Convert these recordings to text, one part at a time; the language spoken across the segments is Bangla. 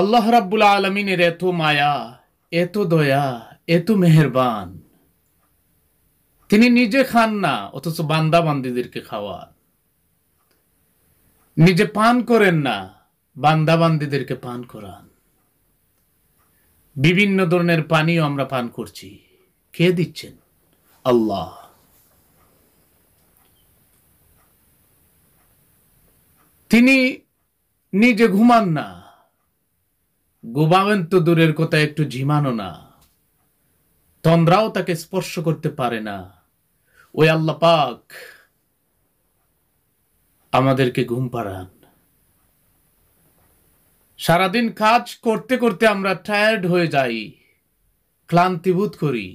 আল্লাহ রাব্বুল আলমিনের এত মায়া এত দয়া এত মেহরবান তিনি নিজে খান না অথচ বান্দা বান্দিদেরকে খাওয়ান নিজে পান করেন না বান্দা বান্দিদেরকে পান করান বিভিন্ন ধরনের পানীয় আমরা পান করছি কে দিচ্ছেন আল্লাহ তিনি নিজে ঘুমান না গোবাবেন তো দূরের কথা একটু ঝিমানো না তন্দ্রাও তাকে স্পর্শ করতে পারে না ওই আল্লাহ পাক আমাদেরকে ঘুম পাড়ান সারাদিন কাজ করতে করতে আমরা টায়ার্ড হয়ে যাই ক্লান্তিবোধ করি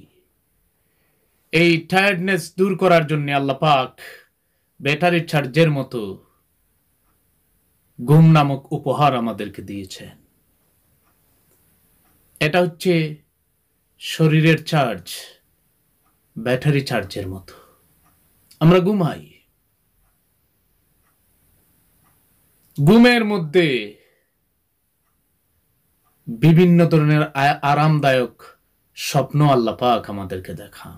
এই টায়ার্ডনেস দূর করার জন্য আল্লাহ পাক ব্যাটারি চার্জের মতো ঘুম নামক উপহার আমাদেরকে দিয়েছেন এটা হচ্ছে শরীরের চার্জ ব্যাটারি চার্জের মতো আমরা ঘুমাই ঘুমের মধ্যে বিভিন্ন ধরনের আরামদায়ক স্বপ্ন আল্লাহ পাক আমাদেরকে দেখান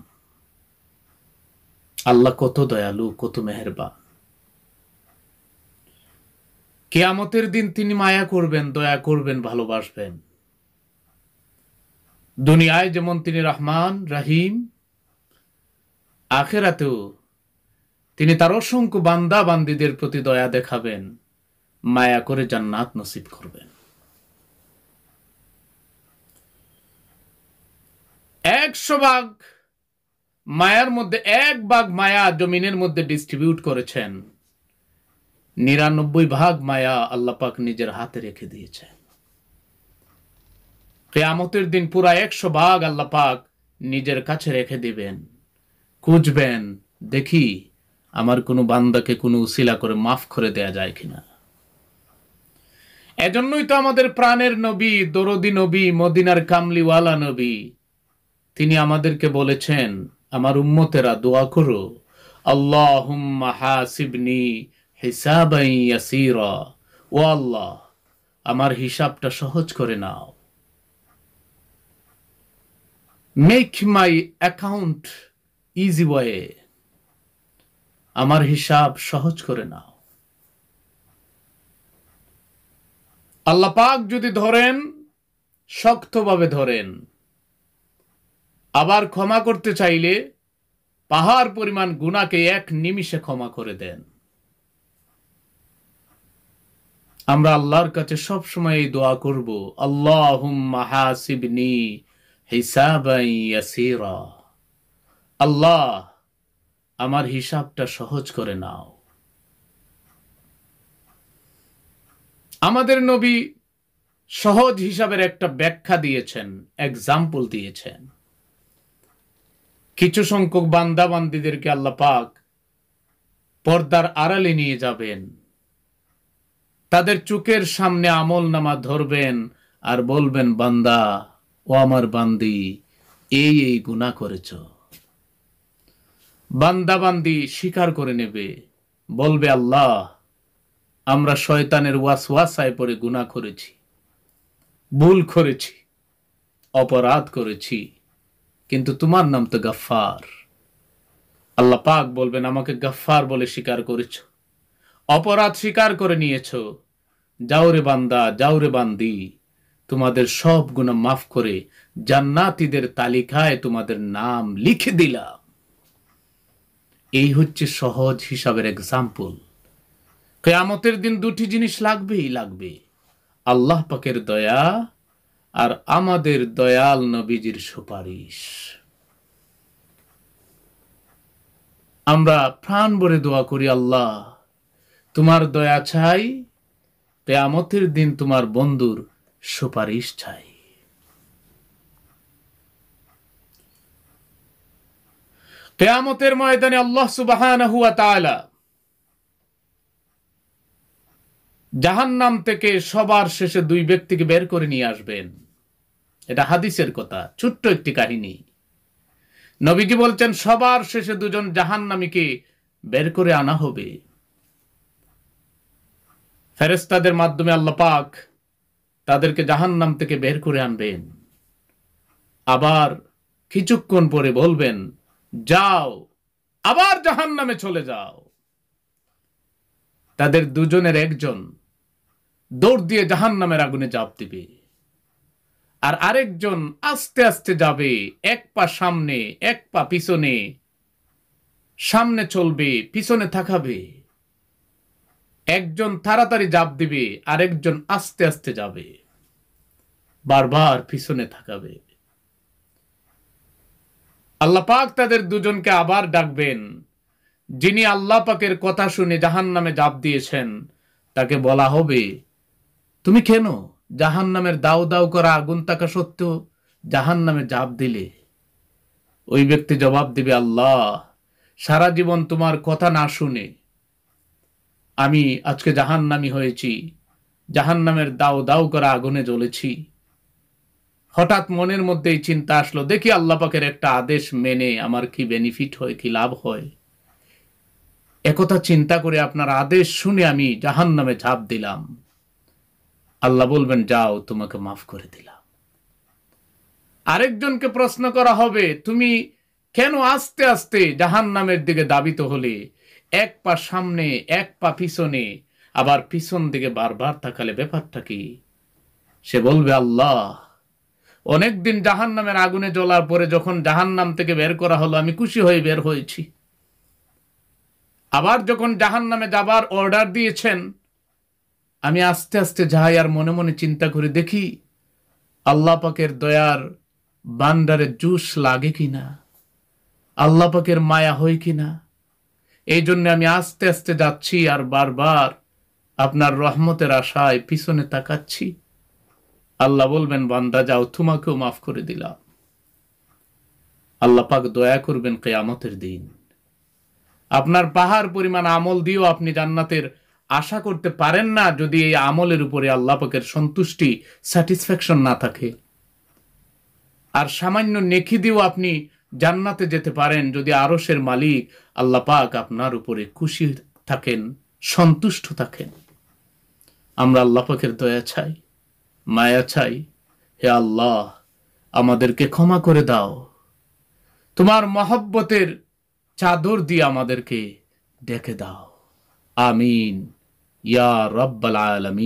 আল্লাহ কত দয়ালু কত মেহরবা কেয়ামতের দিন তিনি মায়া করবেন দয়া করবেন ভালোবাসবেন দুনিয়ায় যেমন তিনি রহমান রাহিম আখেরাতেও তিনি তার অসংখ্য বান্দা বান্দিদের প্রতি দয়া দেখাবেন মায়া করে জান্নাত নসিব করবেন একশো ভাগ মায়ার মধ্যে এক ভাগ মায়া জমিনের মধ্যে ডিস্ট্রিবিউট করেছেন নিরানব্বই ভাগ মায়া আল্লাপাক নিজের হাতে রেখে দিয়েছেন কেয়ামতের দিন পুরা একশো ভাগ আল্লাহ পাক নিজের কাছে রেখে দিবেন খুঁজবেন দেখি আমার কোনো বান্দাকে কোনো উশিলা করে মাফ করে দেয়া যায় কিনা এজন্যই তো আমাদের প্রাণের নবী দরদি নবী মদিনার কামলিওয়ালা নবী তিনি আমাদেরকে বলেছেন আমার উম্মতেরা দোয়া করো আল্লাহ ও আল্লাহ আমার হিসাবটা সহজ করে নাও make my account easy way আমার হিসাব সহজ করে নাও আল্লাহ পাক যদি ধরেন শক্তভাবে ধরেন আবার ক্ষমা করতে চাইলে পাহাড় পরিমাণ গুণাকে এক নিমিষে ক্ষমা করে দেন আমরা আল্লাহর কাছে সব সময় এই দোয়া করব আল্লাহ হাসিবনি হিসাবাই ইয়াসিরা আল্লাহ আমার হিসাবটা সহজ করে নাও আমাদের নবী সহজ হিসাবের একটা ব্যাখ্যা দিয়েছেন এক্সাম্পল দিয়েছেন কিছু সংখ্যক বান্দাবান্দিদেরকে আল্লাহ পাক পর্দার আড়ালে নিয়ে যাবেন তাদের চোখের সামনে আমল নামা ধরবেন আর বলবেন বান্দা ও আমার বান্দি এই এই গুণা করেছ বান্দাবান্দি স্বীকার করে নেবে বলবে আল্লাহ আমরা শয়তানের ওয়াস ওয়াসায় পরে গুণা করেছি ভুল করেছি অপরাধ করেছি কিন্তু তোমার নাম তো গাফার আল্লাহ পাক বলবেন আমাকে গাফার বলে স্বীকার করেছ অপরাধ স্বীকার করে নিয়েছ যাও রে বান্দা যাও রে বান্দি তোমাদের সব গুণা মাফ করে জান্নাতিদের তালিকায় তোমাদের নাম লিখে দিলাম এই হচ্ছে সহজ হিসাবের এক্সাম্পল কেয়ামতের দিন দুটি জিনিস লাগবেই লাগবে আল্লাহ পাকের দয়া আর আমাদের দয়াল নবীজির সুপারিশ আমরা প্রাণ ভরে দোয়া করি আল্লাহ তোমার দয়া চাই কেয়ামতের দিন তোমার বন্ধুর সুপারিশ চাই কেয়ামতের ময়দানে আল্লাহ সুবাহান হুয়া তালা থেকে সবার শেষে দুই ব্যক্তিকে বের করে নিয়ে আসবেন এটা হাদিসের কথা ছোট্ট একটি কাহিনী নবীজি বলছেন সবার শেষে দুজন নামীকে বের করে আনা হবে ফেরেস্তাদের মাধ্যমে আল্লাহ পাক তাদেরকে জাহান নাম থেকে বের করে আনবেন আবার কিছুক্ষণ পরে বলবেন যাও আবার জাহান নামে চলে যাও তাদের দুজনের একজন দৌড় দিয়ে জাহান নামের আগুনে জাপ দিবে আর আরেকজন আস্তে আস্তে যাবে এক পা সামনে এক পা পিছনে সামনে চলবে পিছনে থাকাবে একজন তাড়াতাড়ি জাপ দিবে আরেকজন আস্তে আস্তে যাবে বারবার পিছনে থাকাবে আল্লাহ পাক তাদের দুজনকে আবার ডাকবেন যিনি আল্লাহ পাকের কথা শুনে জাহান নামে জাপ দিয়েছেন তাকে বলা হবে তুমি কেন জাহান নামের দাও দাও করা আগুন থাকা সত্ত্বেও জাহান নামে জাপ দিলে ওই ব্যক্তি জবাব দিবে আল্লাহ সারা জীবন তোমার কথা না শুনে আমি আজকে জাহান্নামি হয়েছি জাহান্নামের দাও দাও করা আগুনে জ্বলেছি হঠাৎ মনের মধ্যে এই চিন্তা আসলো দেখি আল্লাপাকের একটা আদেশ মেনে আমার কি বেনিফিট হয় কি লাভ হয় একথা চিন্তা করে আপনার আদেশ শুনে আমি জাহান নামে ঝাঁপ দিলাম আল্লাহ বলবেন যাও তোমাকে মাফ করে দিলাম আরেকজনকে প্রশ্ন করা হবে তুমি কেন আস্তে আস্তে জাহান নামের দিকে দাবিত হলে এক পা সামনে এক পা পিছনে আবার পিছন দিকে বারবার তাকালে ব্যাপারটা কি সে বলবে আল্লাহ অনেকদিন জাহান নামের আগুনে জ্বলার পরে যখন জাহান নাম থেকে বের করা হলো আমি খুশি হয়ে বের হয়েছি আবার যখন জাহান নামে যাবার অর্ডার দিয়েছেন আমি আস্তে আস্তে যাই আর মনে মনে চিন্তা করে দেখি আল্লাহ পাকের দয়ার বান্ডারে জুস লাগে কিনা আল্লাহ পাকের মায়া হয় কিনা এই জন্য আমি আস্তে আস্তে যাচ্ছি আর বারবার আপনার রহমতের আশায় পিছনে তাকাচ্ছি আল্লাহ বলবেন বান্দা যাও তোমাকেও মাফ করে দিলাম আল্লাহ পাক দয়া করবেন কেয়ামতের দিন আপনার পাহাড় পরিমাণ আমল দিয়েও আপনি জান্নাতের আশা করতে পারেন না যদি এই আমলের উপরে আল্লাহ পাকের সন্তুষ্টি স্যাটিসফ্যাকশন না থাকে আর সামান্য নেকি দিয়েও আপনি জান্নাতে যেতে পারেন যদি আরসের মালিক আল্লাহ পাক আপনার উপরে খুশি থাকেন সন্তুষ্ট থাকেন আমরা আল্লাহ পাকের দয়া চাই মায়া চাই হে আল্লাহ আমাদেরকে ক্ষমা করে দাও তোমার মহব্বতের চাদর দিয়ে আমাদেরকে ডেকে দাও আমিন ইয়া রব্বাল আলমিন